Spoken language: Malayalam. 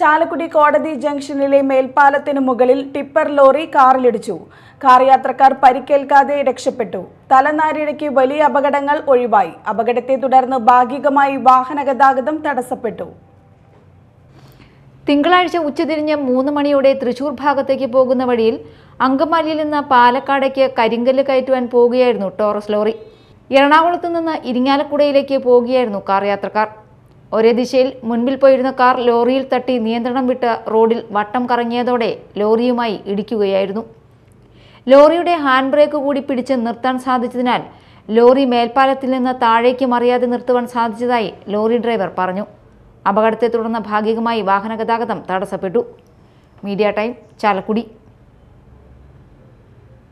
ചാലക്കുടി കോടതി ജംഗ്ഷനിലെ മേൽപ്പാലത്തിനു മുകളിൽ ടിപ്പർ ലോറി കാറിലിടിച്ചു കാർ യാത്രക്കാർ പരിക്കേൽക്കാതെ രക്ഷപ്പെട്ടു തലനാരിഴയ്ക്ക് വലിയ അപകടങ്ങൾ ഒഴിവായി അപകടത്തെ തുടർന്ന് ഭാഗികമായി വാഹനഗതാഗതം തടസ്സപ്പെട്ടു തിങ്കളാഴ്ച ഉച്ചതിരിഞ്ഞ് മൂന്ന് മണിയോടെ തൃശൂർ ഭാഗത്തേക്ക് പോകുന്ന വഴിയിൽ അങ്കമാലിയിൽ നിന്ന് പാലക്കാടേക്ക് കരിങ്കല്ല് കയറ്റുവാൻ പോവുകയായിരുന്നു ടോറസ് ലോറി എറണാകുളത്ത് നിന്ന് ഇരിങ്ങാലക്കുടയിലേക്ക് പോവുകയായിരുന്നു കാർ യാത്രക്കാർ ഒരേ ദിശയിൽ മുൻപിൽ പോയിരുന്ന കാർ ലോറിയിൽ തട്ടി നിയന്ത്രണം വിട്ട് റോഡിൽ വട്ടം കറങ്ങിയതോടെ ലോറിയുമായി ഇടിക്കുകയായിരുന്നു ലോറിയുടെ ഹാൻഡ് ബ്രേക്ക് കൂടി പിടിച്ച് നിർത്താൻ സാധിച്ചതിനാൽ ലോറി മേൽപ്പാലത്തിൽ നിന്ന് താഴേക്ക് മറിയാതെ നിർത്തുവാൻ സാധിച്ചതായി ലോറി ഡ്രൈവർ പറഞ്ഞു അപകടത്തെ തുടർന്ന് ഭാഗികമായി വാഹനഗതാഗതം തടസ്സപ്പെട്ടു മീഡിയ ടൈം ചാലക്കുടി